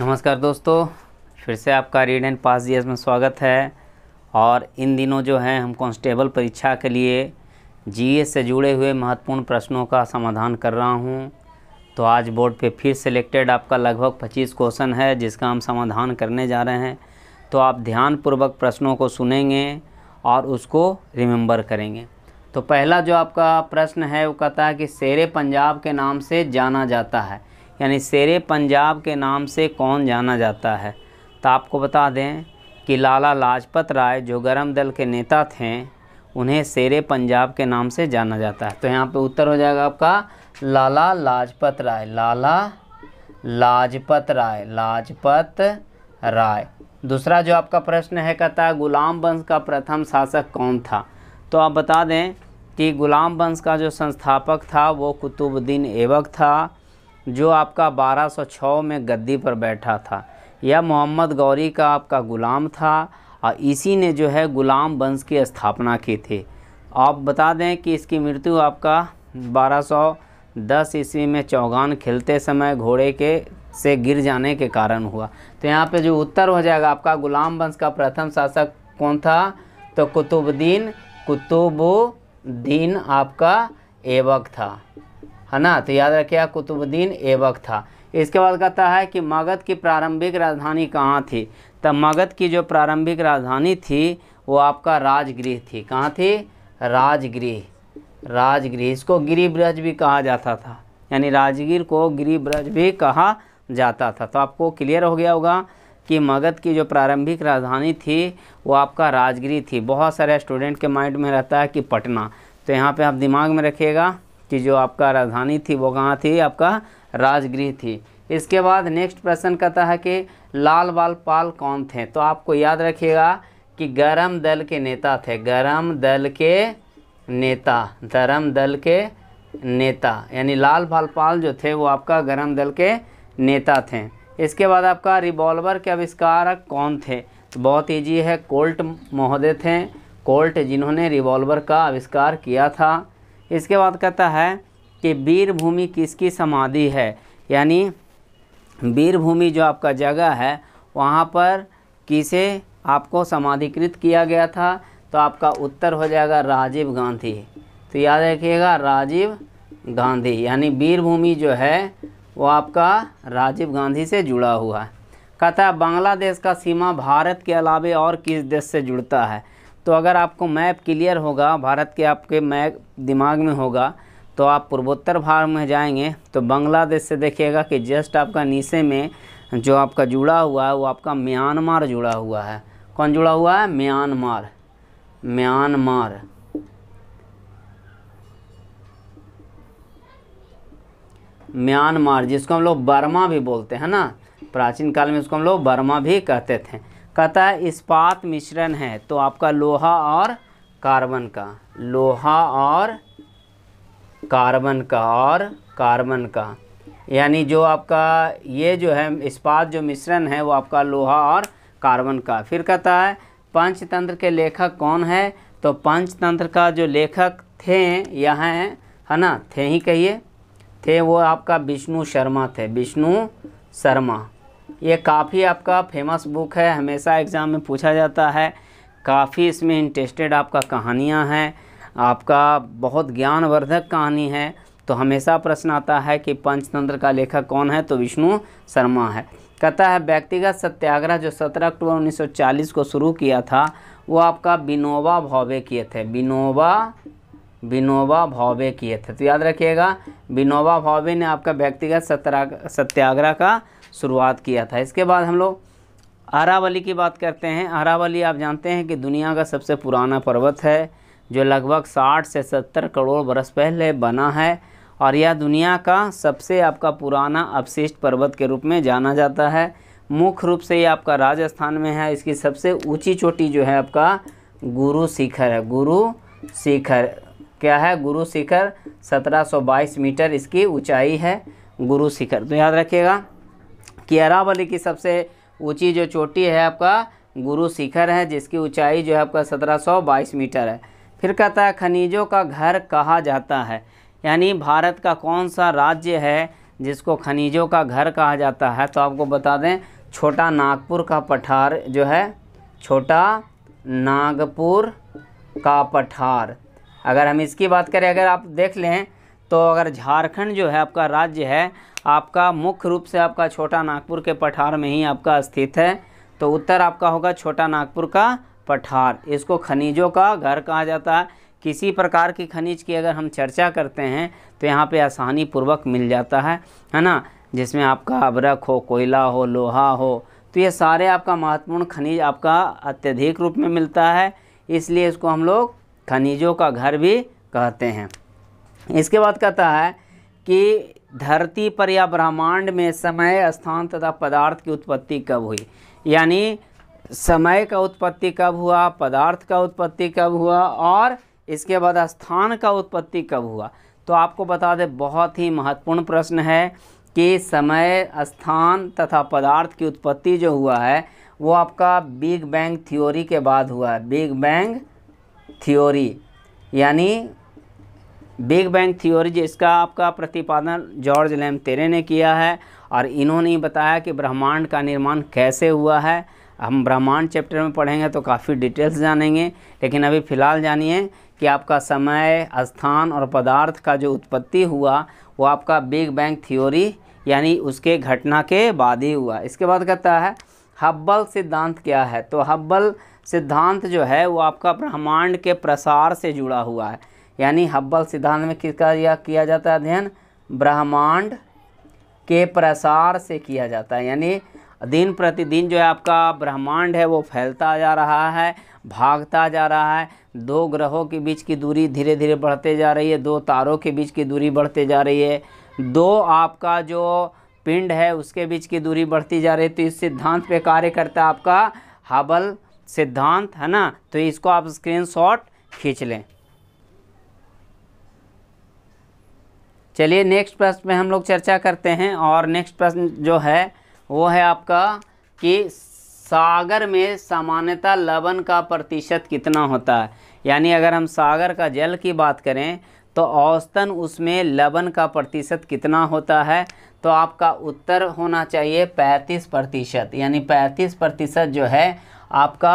नमस्कार दोस्तों फिर से आपका रीड एंड पास जी में स्वागत है और इन दिनों जो है हम कांस्टेबल परीक्षा के लिए जी से जुड़े हुए महत्वपूर्ण प्रश्नों का समाधान कर रहा हूं तो आज बोर्ड पे फिर सिलेक्टेड आपका लगभग 25 क्वेश्चन है जिसका हम समाधान करने जा रहे हैं तो आप ध्यानपूर्वक प्रश्नों को सुनेंगे और उसको रिम्बर करेंगे तो पहला जो आपका प्रश्न है वो कहता है कि शेर पंजाब के नाम से जाना जाता है यानी शेर पंजाब के नाम से कौन जाना जाता है तो आपको बता दें कि लाला लाजपत राय जो गर्म दल के नेता थे उन्हें शेर पंजाब के नाम से जाना जाता है तो यहाँ पे उत्तर हो जाएगा आपका लाला लाजपत राय लाला लाजपत राय लाजपत राय दूसरा जो आपका प्रश्न है कहता है गुलाम वंश का प्रथम शासक कौन था तो आप बता दें कि गुलाम वंश का जो संस्थापक था वो कुतुबुद्दीन ऐबक था जो आपका 1206 में गद्दी पर बैठा था यह मोहम्मद गौरी का आपका ग़ुलाम था और इसी ने जो है ग़ुलाम वंश की स्थापना की थी आप बता दें कि इसकी मृत्यु आपका 1210 ईस्वी में चौगान खिलते समय घोड़े के से गिर जाने के कारण हुआ तो यहाँ पे जो उत्तर हो जाएगा आपका ग़ुलाम वंश का प्रथम शासक कौन था तो कुतुबुद्दीन कुतुबुद्दीन आपका एबक था है ना तो याद रखिए कुतुबुद्दीन ऐबक था इसके बाद कहता है कि मगध की प्रारंभिक राजधानी कहाँ थी तब तो मगध की जो प्रारंभिक राजधानी थी वो आपका राजगृह थी कहाँ थी राजगृह राजगृह इसको गिरिब्रज भी कहा जाता था यानी राजगीर को गिरिब्रज भी कहा जाता था तो आपको क्लियर हो गया होगा कि मगध की जो प्रारंभिक राजधानी थी वो आपका राजगिरी थी बहुत सारे स्टूडेंट के माइंड में रहता है कि पटना तो यहाँ पे आप दिमाग में रखिएगा कि जो आपका राजधानी थी वो कहाँ थी आपका राजगृह थी इसके बाद नेक्स्ट प्रश्न कहता है कि लाल बाल पाल कौन थे तो आपको याद रखिएगा कि गरम दल के नेता थे गरम दल के नेता धर्म दल के नेता यानी लाल बाल पाल जो थे वो आपका गरम दल के नेता थे इसके बाद आपका रिवॉल्वर के आविष्कारक कौन थे तो बहुत ईजी है कोल्ट महोदय थे कोल्ट जिन्होंने रिवॉल्वर का आविष्कार किया था इसके बाद कहता है कि वीरभूमि किसकी समाधि है यानी वीरभूमि जो आपका जगह है वहाँ पर किसे आपको समाधिकृत किया गया था तो आपका उत्तर हो जाएगा राजीव गांधी तो याद रखिएगा राजीव गांधी यानी वीरभूमि जो है वो आपका राजीव गांधी से जुड़ा हुआ है कहता है बांग्लादेश का सीमा भारत के अलावे और किस देश से जुड़ता है तो अगर आपको मैप क्लियर होगा भारत के आपके मैप दिमाग में होगा तो आप पूर्वोत्तर भारत में जाएंगे तो बांग्लादेश से देखिएगा कि जस्ट आपका नीचे में जो आपका जुड़ा हुआ है वो आपका म्यांमार जुड़ा हुआ है कौन जुड़ा हुआ है म्यांमार म्यांमार म्यांमार जिसको हम लोग बर्मा भी बोलते हैं ना प्राचीन काल में उसको हम लोग बर्मा भी कहते थे कहता है इस्पात मिश्रण है तो आपका लोहा और कार्बन का लोहा और कार्बन का और कार्बन का यानी जो आपका ये जो है इस्पात जो मिश्रण है वो आपका लोहा और कार्बन का फिर कहता है पंचतंत्र के लेखक कौन है तो पंचतंत्र का जो लेखक थे यहाँ हैं है ना थे ही कहिए थे वो आपका विष्णु शर्मा थे विष्णु शर्मा ये काफ़ी आपका फेमस बुक है हमेशा एग्ज़ाम में पूछा जाता है काफ़ी इसमें इंटरेस्टेड आपका कहानियाँ हैं आपका बहुत ज्ञानवर्धक कहानी है तो हमेशा प्रश्न आता है कि पंचतंत्र का लेखक कौन है तो विष्णु शर्मा है कहता है व्यक्तिगत सत्याग्रह जो 17 अक्टूबर 1940 को शुरू किया था वो आपका विनोबा भावे किए थे विनोबा विनोबा भावे किए थे तो याद रखिएगा विनोबा भावे ने आपका व्यक्तिगत सत्याग्रह का शुरुआत किया था इसके बाद हम लोग अरावली की बात करते हैं अरावली आप जानते हैं कि दुनिया का सबसे पुराना पर्वत है जो लगभग 60 से 70 करोड़ बरस पहले बना है और यह दुनिया का सबसे आपका पुराना अपशिष्ट पर्वत के रूप में जाना जाता है मुख्य रूप से यह आपका राजस्थान में है इसकी सबसे ऊंची चोटी जो है आपका गुरु शिखर है गुरु शिखर क्या है गुरु शिखर 1722 मीटर इसकी ऊंचाई है गुरु शिखर तो याद रखिएगा केरावली की सबसे ऊंची जो चोटी है आपका गुरु शिखर है जिसकी ऊंचाई जो है आपका 1722 मीटर है फिर कहता है खनिजों का घर कहा जाता है यानी भारत का कौन सा राज्य है जिसको खनिजों का घर कहा जाता है तो आपको बता दें छोटा नागपुर का पठार जो है छोटा नागपुर का पठार अगर हम इसकी बात करें अगर आप देख लें तो अगर झारखंड जो है आपका राज्य है आपका मुख्य रूप से आपका छोटा नागपुर के पठार में ही आपका स्थित है तो उत्तर आपका होगा छोटा नागपुर का पठार इसको खनिजों का घर कहा जाता है किसी प्रकार की खनिज की अगर हम चर्चा करते हैं तो यहाँ पे आसानी पूर्वक मिल जाता है है ना जिसमें आपका अबरक हो कोयला हो लोहा हो तो ये सारे आपका महत्वपूर्ण खनिज आपका अत्यधिक रूप में मिलता है इसलिए इसको हम लोग खनिजों का घर भी कहते हैं इसके बाद कहता है कि धरती पर या ब्रह्मांड में समय स्थान तथा पदार्थ की उत्पत्ति कब हुई यानी समय का उत्पत्ति कब हुआ पदार्थ का उत्पत्ति कब हुआ और इसके बाद स्थान का उत्पत्ति कब हुआ तो आपको बता दें बहुत ही महत्वपूर्ण प्रश्न है कि समय स्थान तथा पदार्थ की उत्पत्ति जो हुआ है वो आपका बिग बैंग थ्योरी के बाद हुआ है बिग बैंग थ्योरी यानी बिग बैंग थ्योरी जिसका आपका प्रतिपादन जॉर्ज लैम तेरे ने किया है और इन्होंने बताया कि ब्रह्मांड का निर्माण कैसे हुआ है हम ब्रह्मांड चैप्टर में पढ़ेंगे तो काफ़ी डिटेल्स जानेंगे लेकिन अभी फ़िलहाल जानिए कि आपका समय स्थान और पदार्थ का जो उत्पत्ति हुआ वो आपका बिग बैंग थ्योरी यानी उसके घटना के बाद ही हुआ इसके बाद कहता है हब्बल सिद्धांत क्या है तो हब्बल सिद्धांत जो है वो आपका ब्रह्मांड के प्रसार से जुड़ा हुआ है यानी हब्बल सिद्धांत में किसका यह किया जाता है अध्ययन ब्रह्मांड के प्रसार से किया जाता है यानी दिन प्रतिदिन जो है आपका ब्रह्मांड है वो फैलता जा रहा है भागता जा रहा है दो ग्रहों के बीच की दूरी धीरे धीरे बढ़ते जा रही है दो तारों के बीच की दूरी बढ़ते जा रही है दो आपका जो पिंड है उसके बीच की दूरी बढ़ती जा रही है तो इस सिद्धांत पे कार्य करता है आपका हबल सिद्धांत है ना तो इसको आप स्क्रीनशॉट खींच लें चलिए नेक्स्ट प्रश्न में हम लोग चर्चा करते हैं और नेक्स्ट प्रश्न जो है वो है आपका कि सागर में सामान्यतः लवण का प्रतिशत कितना होता है यानी अगर हम सागर का जल की बात करें तो औसतन उसमें लवण का प्रतिशत कितना होता है तो आपका उत्तर होना चाहिए 35 प्रतिशत यानी 35 प्रतिशत जो है आपका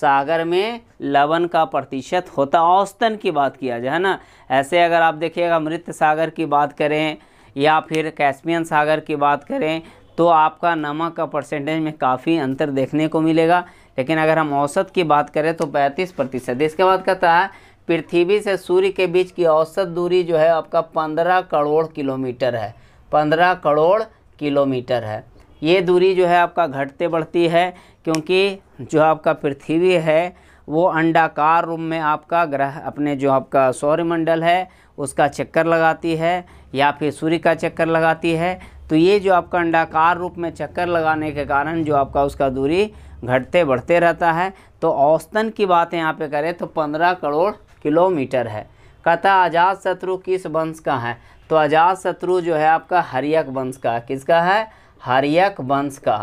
सागर में लवण का प्रतिशत होता औसतन की बात किया जाए है ना ऐसे अगर आप देखिएगा मृत सागर की बात करें या फिर कैस्पियन सागर की बात करें तो आपका नमक का परसेंटेज में काफ़ी अंतर देखने को मिलेगा लेकिन अगर हम औसत की बात करें तो 35 प्रतिशत इसके बाद कहता है पृथ्वी से सूर्य के बीच की औसत दूरी जो है आपका 15 करोड़ किलोमीटर है 15 करोड़ किलोमीटर है ये दूरी जो है आपका घटते बढ़ती है क्योंकि जो आपका पृथ्वी है वो अंडाकार रूप में आपका ग्रह अपने जो आपका सौरमंडल है उसका चक्कर लगाती है या फिर सूर्य का चक्कर लगाती है तो ये जो आपका अंडाकार रूप में चक्कर लगाने के कारण जो आपका उसका दूरी घटते बढ़ते रहता है तो औसतन की बात यहाँ पे करें तो पंद्रह करोड़ किलोमीटर है कथा अजात शत्रु किस वंश का है तो अजात शत्रु जो है आपका हरियक वंश का किसका है हरियक वंश का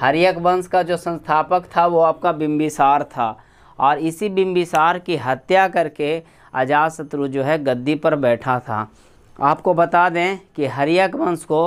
हरियक वंश का जो संस्थापक था वो आपका बिम्बिसार था और इसी बिम्बिसार की हत्या करके अजातशत्रु शत्रु जो है गद्दी पर बैठा था आपको बता दें कि हरियक वंश को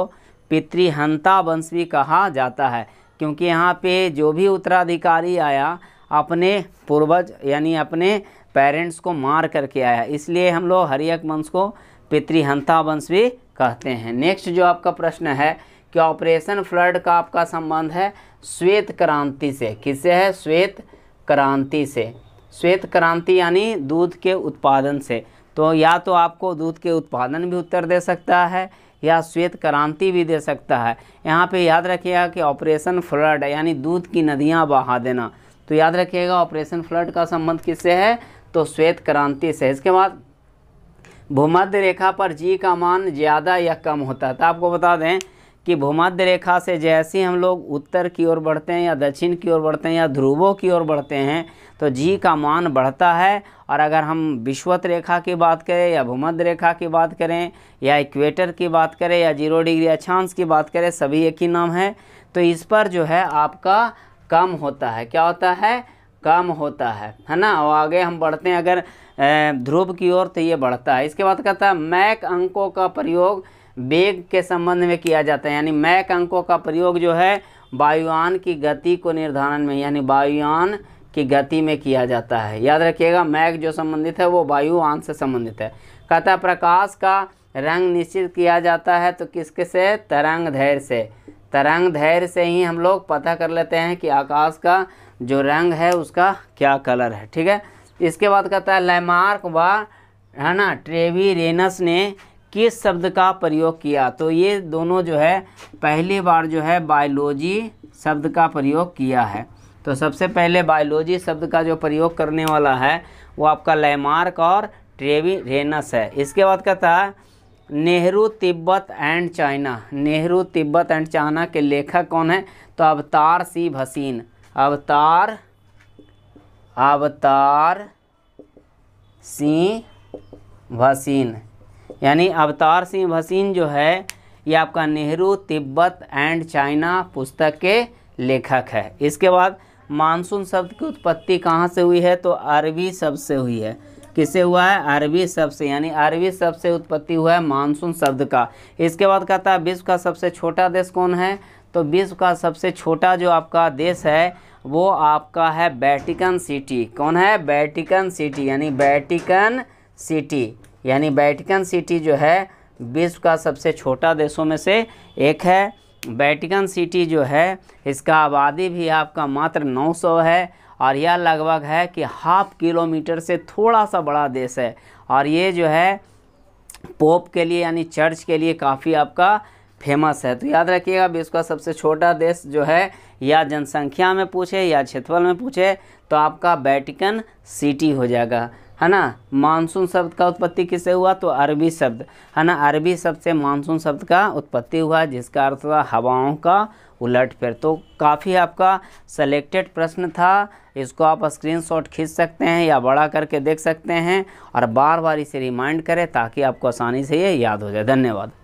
पितृहंता वंश भी कहा जाता है क्योंकि यहाँ पे जो भी उत्तराधिकारी आया अपने पूर्वज यानी अपने पेरेंट्स को मार करके आया इसलिए हम लोग हरियक वंश को पितृहंता वंश भी कहते हैं नेक्स्ट जो आपका प्रश्न है कि ऑपरेशन फ्लड का आपका संबंध है श्वेत क्रांति से किससे है श्वेत क्रांति से श्वेत क्रांति यानी दूध के उत्पादन से तो या तो आपको दूध के उत्पादन भी उत्तर दे सकता है या श्वेत क्रांति भी दे सकता है यहाँ पे याद रखिएगा कि ऑपरेशन फ्लड यानी दूध की नदियाँ बहा देना तो याद रखिएगा ऑपरेशन फ्लड का संबंध किससे है तो श्वेत क्रांति से इसके बाद भूमध्य रेखा पर जी का मान ज़्यादा या कम होता है तो आपको बता दें कि भूमध्य रेखा से जैसे हम लोग उत्तर की ओर बढ़ते हैं या दक्षिण की ओर बढ़ते हैं या ध्रुवों की ओर बढ़ते हैं तो जी का मान बढ़ता है और अगर हम विश्वत रेखा की बात करें या भूमध्य रेखा की बात करें या इक्वेटर की बात करें या जीरो डिग्री अक्षांश की बात करें सभी एक ही नाम है तो इस पर जो है आपका कम होता है क्या होता है कम होता है है ना और आगे हम बढ़ते हैं अगर ध्रुव की ओर तो ये बढ़ता है इसके बाद कहता है मैक अंकों का प्रयोग वेग के संबंध में किया जाता है यानी मैक अंकों का प्रयोग जो है वायुयान की गति को निर्धारण में यानी वायुयान की गति में किया जाता है याद रखिएगा मैक जो संबंधित है वो वायुयान से संबंधित है कथा प्रकाश का रंग निश्चित किया जाता है तो किसके से तरंग धैर्य से तरंग धैर्य से ही हम लोग पता कर लेते हैं कि आकाश का जो रंग है उसका क्या कलर है ठीक है इसके बाद कहता है लैमार्क व है ना ट्रेवी रेनस ने किस शब्द का प्रयोग किया तो ये दोनों जो है पहली बार जो है बायोलॉजी शब्द का प्रयोग किया है तो सबसे पहले बायोलॉजी शब्द का जो प्रयोग करने वाला है वो आपका लैमार्क और ट्रेवी रेनस है इसके बाद कहता है Nehru Tibet and China Nehru Tibet and China के लेखक कौन है तो अवतार सी भसीन अवतार अवतार सी भसीन यानी अवतार सिंह भसीन जो है ये आपका नेहरू तिब्बत एंड चाइना पुस्तक के लेखक है इसके बाद मानसून शब्द की उत्पत्ति कहाँ से हुई है तो अरबी शब्द से हुई है किससे हुआ है अरबी शब्द से यानी अरबी शब्द से उत्पत्ति हुआ है मानसून शब्द का इसके बाद कहता है विश्व का सबसे छोटा देश कौन है तो विश्व का सबसे छोटा जो आपका देश है वो आपका है बैटिकन सिटी कौन है बैटिकन सिटी यानी बैटिकन सिटी यानी बैटिकन सिटी जो है विश्व का सबसे छोटा देशों में से एक है बैटिकन सिटी जो है इसका आबादी भी आपका मात्र 900 है और यह लगभग है कि हाफ किलोमीटर से थोड़ा सा बड़ा देश है और ये जो है पोप के लिए यानी चर्च के लिए काफ़ी आपका फेमस है तो याद रखिएगा विश्व का सबसे छोटा देश जो है या जनसंख्या में पूछे या क्षेत्रफल में पूछे तो आपका बैटिकन सिटी हो जाएगा है ना मानसून शब्द का उत्पत्ति किससे हुआ तो अरबी शब्द है ना अरबी शब्द से मानसून शब्द का उत्पत्ति हुआ जिसका अर्थ था हवाओं का उलट फिर तो काफ़ी आपका सेलेक्टेड प्रश्न था इसको आप स्क्रीनशॉट खींच सकते हैं या बड़ा करके देख सकते हैं और बार बार इसे रिमाइंड करें ताकि आपको आसानी से ये याद हो जाए धन्यवाद